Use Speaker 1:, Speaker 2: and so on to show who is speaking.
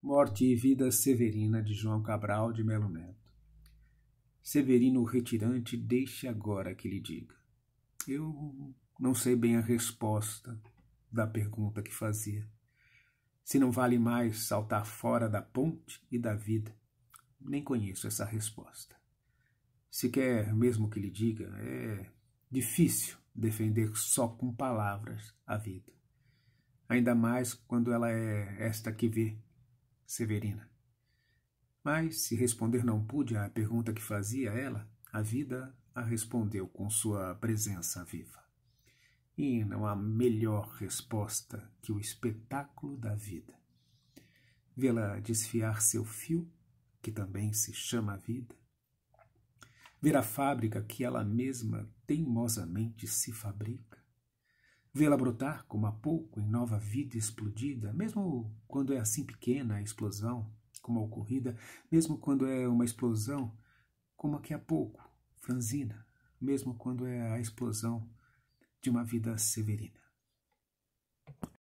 Speaker 1: Morte e Vida Severina de João Cabral de Melo Neto. Severino retirante, deixe agora que lhe diga.
Speaker 2: Eu
Speaker 1: não sei bem a resposta da pergunta que fazia. Se não vale mais saltar fora da ponte e da vida, nem conheço essa resposta. Se quer mesmo que lhe diga, é difícil defender só com palavras a vida. Ainda mais quando ela é esta que vê Severina. Mas, se responder não pude à pergunta que fazia ela, a vida a respondeu com sua presença viva. E não há melhor resposta que o espetáculo da vida. Vê-la desfiar seu fio, que também se chama vida. Ver a fábrica que ela mesma teimosamente se fabrica Vê-la brotar como há pouco em nova vida explodida, mesmo quando é assim pequena a explosão, como a ocorrida, mesmo quando é uma explosão, como a há pouco, franzina, mesmo quando é a explosão de uma vida severina.